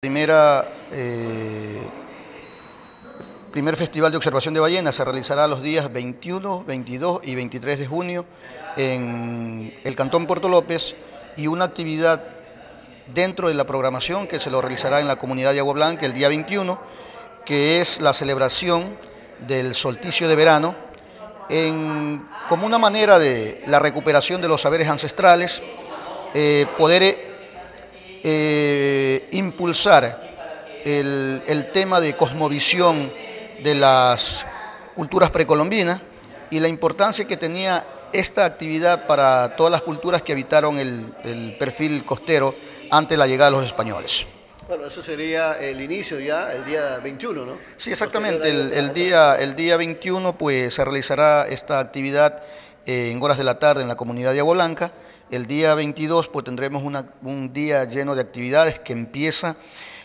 Primera, eh, primer Festival de Observación de Ballenas se realizará los días 21, 22 y 23 de junio en el Cantón Puerto López y una actividad dentro de la programación que se lo realizará en la comunidad de Agua Blanca el día 21, que es la celebración del solsticio de verano como una manera de la recuperación de los saberes ancestrales, eh, poder eh, impulsar el, tema de cosmovisión de las culturas precolombinas y la importancia que tenía esta actividad para todas las culturas que habitaron el, perfil costero ante la llegada de los españoles. Bueno, eso sería el inicio ya, el día 21, ¿no? Sí, exactamente, el, día, el día 21 pues se realizará esta actividad eh, en horas de la tarde en la comunidad de Abolanca el día 22 pues tendremos un día lleno de actividades que empieza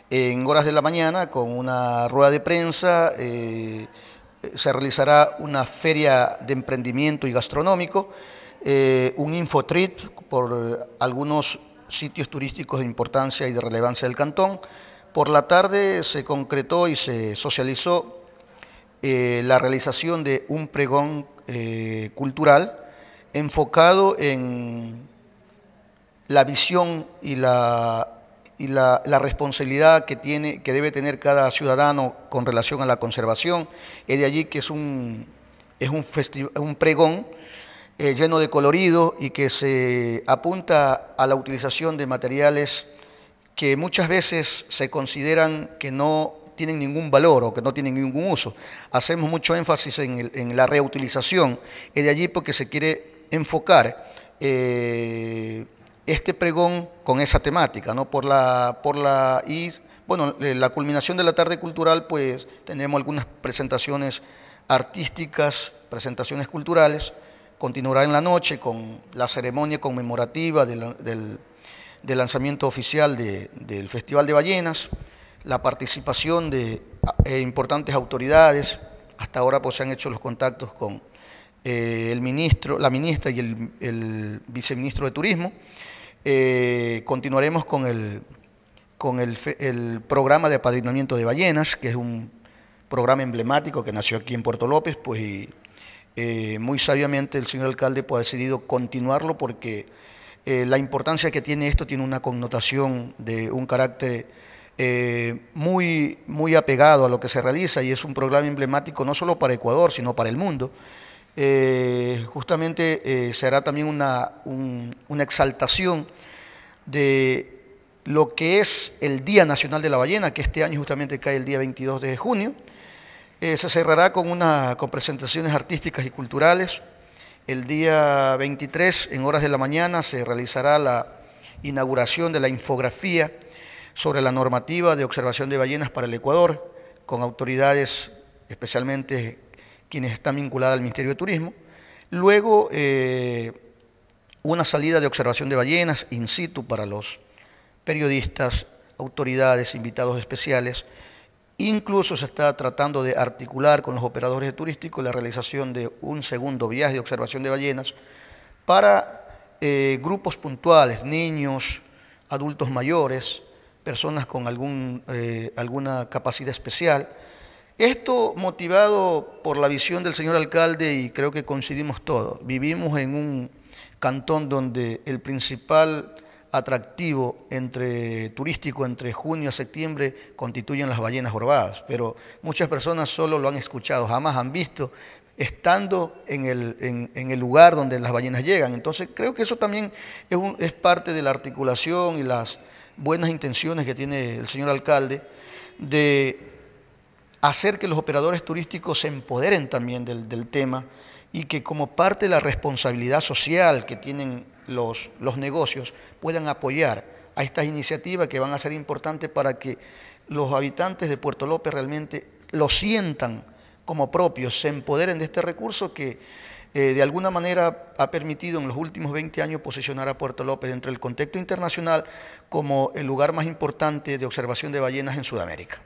en horas de la mañana con una rueda de prensa. Eh, se realizará una feria de emprendimiento y gastronómico, eh, un infotrip por algunos sitios turísticos de importancia y de relevancia del cantón. Por la tarde se concretó y se socializó eh, la realización de un pregón cultural enfocado en la visión y la, y la, responsabilidad que, tiene, que debe tener cada ciudadano con relación a la conservación. Es de allí que es un, es un, un pregón eh, lleno de colorido y que se apunta a la utilización de materiales que muchas veces se consideran que no tienen ningún valor o que no tienen ningún uso. Hacemos mucho énfasis en, la reutilización, es de allí porque se quiere enfocar eh, este pregón con esa temática, ¿no? Por la, por la, y bueno, eh, la culminación de la tarde cultural, pues tendremos algunas presentaciones artísticas, presentaciones culturales. Continuará en la noche con la ceremonia conmemorativa del, lanzamiento oficial del Festival de Ballenas, la participación de eh, importantes autoridades. Hasta ahora pues, se han hecho los contactos con eh, el ministro, la ministra y el, el viceministro de Turismo. Eh, continuaremos con, el, con el, programa de apadrinamiento de ballenas, que es un programa emblemático que nació aquí en Puerto López, pues eh, muy sabiamente el señor alcalde pues, ha decidido continuarlo porque eh, la importancia que tiene esto tiene una connotación de un carácter muy, muy apegado a lo que se realiza y es un programa emblemático no solo para Ecuador, sino para el mundo. justamente será también una, una exaltación de lo que es el Día Nacional de la Ballena, que este año justamente cae el día 22 de junio. Eh, se cerrará con, una, presentaciones artísticas y culturales. El día 23, en horas de la mañana, se realizará la inauguración de la infografía sobre la normativa de observación de ballenas para el Ecuador, con autoridades, especialmente quienes están vinculadas al Ministerio de Turismo. Luego, eh, una salida de observación de ballenas in situ para los periodistas, autoridades, invitados especiales. Incluso se está tratando de articular con los operadores turísticos la realización de un segundo viaje de observación de ballenas para eh, grupos puntuales, niños, adultos mayores, personas con algún, eh, alguna capacidad especial. Esto motivado por la visión del señor alcalde y creo que coincidimos todos. Vivimos en un cantón donde el principal atractivo entre, turístico entre junio a septiembre constituyen las ballenas jorobadas, pero muchas personas solo lo han escuchado, jamás han visto estando en el, lugar donde las ballenas llegan. Entonces creo que eso también es, parte de la articulación y las buenas intenciones que tiene el señor alcalde de hacer que los operadores turísticos se empoderen también del, del tema y que como parte de la responsabilidad social que tienen los, los negocios puedan apoyar a estas iniciativas que van a ser importantes para que los habitantes de Puerto López realmente lo sientan como propios, se empoderen de este recurso que eh, de alguna manera ha permitido en los últimos 20 años posicionar a Puerto López dentro del contexto internacional como el lugar más importante de observación de ballenas en Sudamérica.